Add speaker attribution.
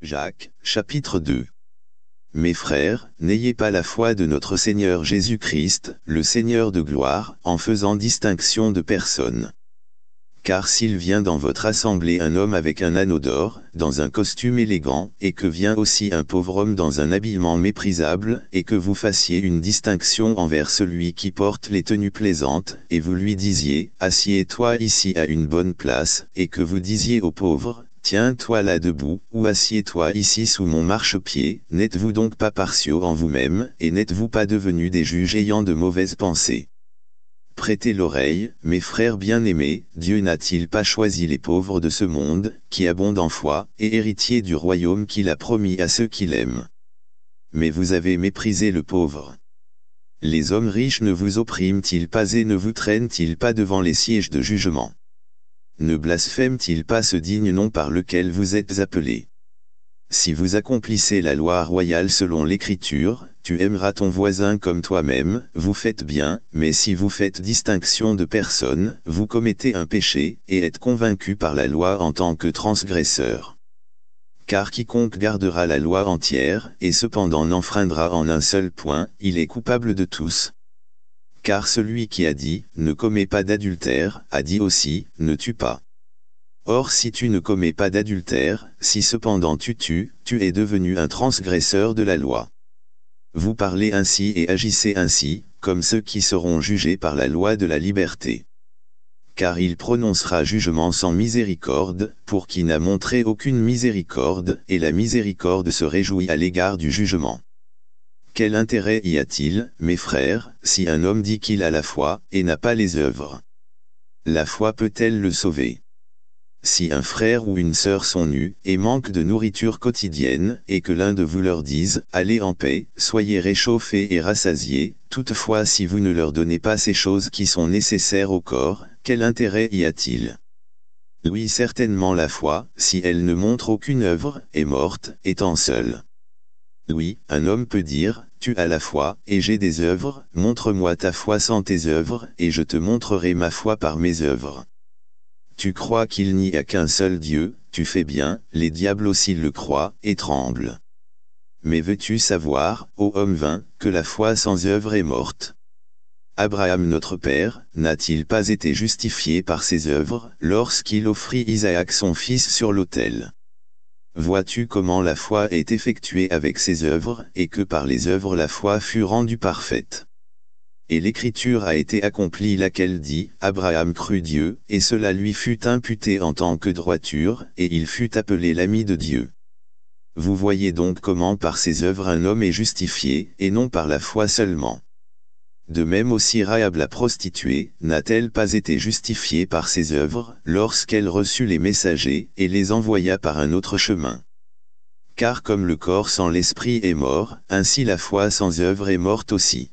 Speaker 1: Jacques, chapitre 2 Mes frères, n'ayez pas la foi de notre Seigneur Jésus-Christ, le Seigneur de gloire, en faisant distinction de personnes. Car s'il vient dans votre assemblée un homme avec un anneau d'or, dans un costume élégant, et que vient aussi un pauvre homme dans un habillement méprisable, et que vous fassiez une distinction envers celui qui porte les tenues plaisantes, et vous lui disiez, assieds-toi ici à une bonne place, et que vous disiez aux pauvres, Tiens-toi là debout, ou assieds-toi ici sous mon marchepied, n'êtes-vous donc pas partiaux en vous-même, et n'êtes-vous pas devenus des juges ayant de mauvaises pensées Prêtez l'oreille, mes frères bien-aimés, Dieu n'a-t-il pas choisi les pauvres de ce monde, qui abondent en foi, et héritiers du royaume qu'il a promis à ceux qu'il aime Mais vous avez méprisé le pauvre. Les hommes riches ne vous oppriment-ils pas et ne vous traînent-ils pas devant les sièges de jugement ne blasphème-t-il pas ce digne nom par lequel vous êtes appelé Si vous accomplissez la loi royale selon l'Écriture, tu aimeras ton voisin comme toi-même, vous faites bien, mais si vous faites distinction de personne, vous commettez un péché, et êtes convaincu par la loi en tant que transgresseur car quiconque gardera la loi entière, et cependant n'enfreindra en un seul point, il est coupable de tous. Car celui qui a dit, ne commets pas d'adultère, a dit aussi, ne tue pas. Or si tu ne commets pas d'adultère, si cependant tu tues, tu es devenu un transgresseur de la loi. Vous parlez ainsi et agissez ainsi, comme ceux qui seront jugés par la loi de la liberté. Car il prononcera jugement sans miséricorde, pour qui n'a montré aucune miséricorde, et la miséricorde se réjouit à l'égard du jugement. Quel intérêt y a-t-il, mes frères, si un homme dit qu'il a la foi, et n'a pas les œuvres La foi peut-elle le sauver Si un frère ou une sœur sont nus, et manquent de nourriture quotidienne, et que l'un de vous leur dise, allez en paix, soyez réchauffés et rassasiés, toutefois si vous ne leur donnez pas ces choses qui sont nécessaires au corps, quel intérêt y a-t-il Oui certainement la foi, si elle ne montre aucune œuvre, est morte, étant seule. Oui, un homme peut dire, tu as la foi, et j'ai des œuvres, montre-moi ta foi sans tes œuvres, et je te montrerai ma foi par mes œuvres. Tu crois qu'il n'y a qu'un seul Dieu, tu fais bien, les diables aussi le croient, et tremblent. Mais veux-tu savoir, ô homme vain, que la foi sans œuvre est morte Abraham notre père, n'a-t-il pas été justifié par ses œuvres, lorsqu'il offrit Isaac son fils sur l'autel Vois-tu comment la foi est effectuée avec ses œuvres, et que par les œuvres la foi fut rendue parfaite. Et l'écriture a été accomplie laquelle dit, Abraham crut Dieu, et cela lui fut imputé en tant que droiture, et il fut appelé l'ami de Dieu. Vous voyez donc comment par ses œuvres un homme est justifié, et non par la foi seulement. De même aussi Rahab la prostituée, n'a-t-elle pas été justifiée par ses œuvres, lorsqu'elle reçut les messagers, et les envoya par un autre chemin Car comme le corps sans l'esprit est mort, ainsi la foi sans œuvre est morte aussi.